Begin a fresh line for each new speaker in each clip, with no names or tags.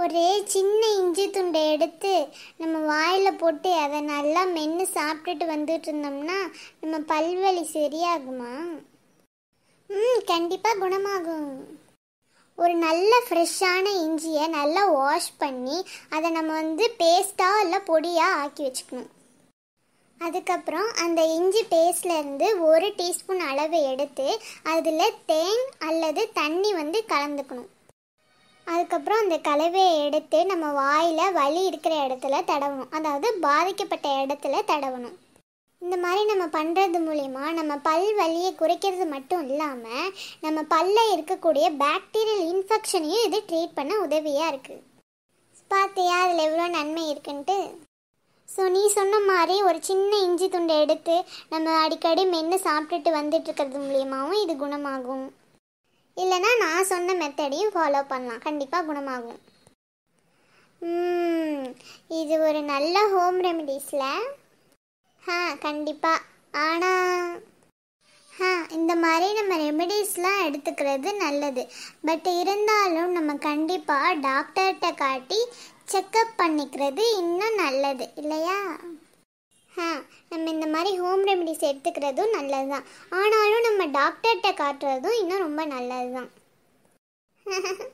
ஒரே சின்ன இஞ்சி துண்டை எடுத்து நம்ம வாயில் போட்டு அதை நல்லா மென்று சாப்பிட்டுட்டு வந்துட்டு இருந்தோம்னா நம்ம பல்வலி சரியாகுமா ம் கண்டிப்பாக குணமாகும் ஒரு நல்ல ஃப்ரெஷ்ஷான இஞ்சியை நல்லா வாஷ் பண்ணி அதை நம்ம வந்து பேஸ்ட்டாக இல்லை பொடியாக ஆக்கி வச்சுக்கணும் அதுக்கப்புறம் அந்த இஞ்சி பேஸ்ட்லேருந்து ஒரு டீஸ்பூன் அளவு எடுத்து அதில் தேன் அல்லது தண்ணி வந்து கலந்துக்கணும் அதுக்கப்புறம் அந்த கலவையை எடுத்து நம்ம வாயில் வலி இருக்கிற இடத்துல தடவணும் அதாவது பாதிக்கப்பட்ட இடத்துல தடவணும் இந்த மாதிரி நம்ம பண்ணுறது மூலிமா நம்ம பல் வலியை குறைக்கிறது மட்டும் இல்லாமல் நம்ம பல்ல இருக்கக்கூடிய பாக்டீரியல் இன்ஃபெக்ஷனையும் இது ட்ரீட் பண்ண உதவியாக இருக்குது பார்த்தியா அதில் எவ்வளோ நன்மை இருக்குன்ட்டு ஸோ நீ சொன்ன மாதிரி ஒரு சின்ன இஞ்சி துண்டை எடுத்து நம்ம அடிக்கடி மென்று சாப்பிட்டுட்டு வந்துட்டு இருக்கிறது மூலியமாகவும் இது குணமாகும் இல்லைனா நான் சொன்ன மெத்தடையும் ஃபாலோ பண்ணலாம் கண்டிப்பாக குணமாகும் இது ஒரு நல்ல ஹோம் ரெமடிஸில் ஆ கண்டிப்பாக ஆனால் ஆ இந்த மாதிரி நம்ம ரெமடிஸ்லாம் எடுத்துக்கிறது நல்லது பட் இருந்தாலும் நம்ம கண்டிப்பாக டாக்டர்கிட்ட காட்டி செக்கப் பண்ணிக்கிறது இன்னும் நல்லது இல்லையா நம்ம இந்த மாதிரி ஹோம் ரெமடிஸ் எடுத்துக்கிறதும் நல்லது தான் ஆனாலும் நம்ம டாக்டர்கிட்ட காட்டுறதும் இன்னும் ரொம்ப நல்லது தான்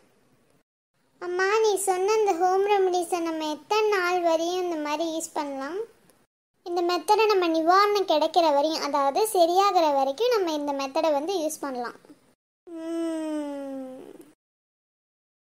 அம்மா நீ சொன்ன இந்த ஹோம் ரெமடிஸை நம்ம எத்தனை நாள் வரையும் இந்த மாதிரி யூஸ் பண்ணலாம் இந்த மெத்தடை நம்ம நிவாரணம் கிடைக்கிற வரையும் அதாவது சரியாகிற வரைக்கும் நம்ம இந்த மெத்தடை வந்து யூஸ் பண்ணலாம்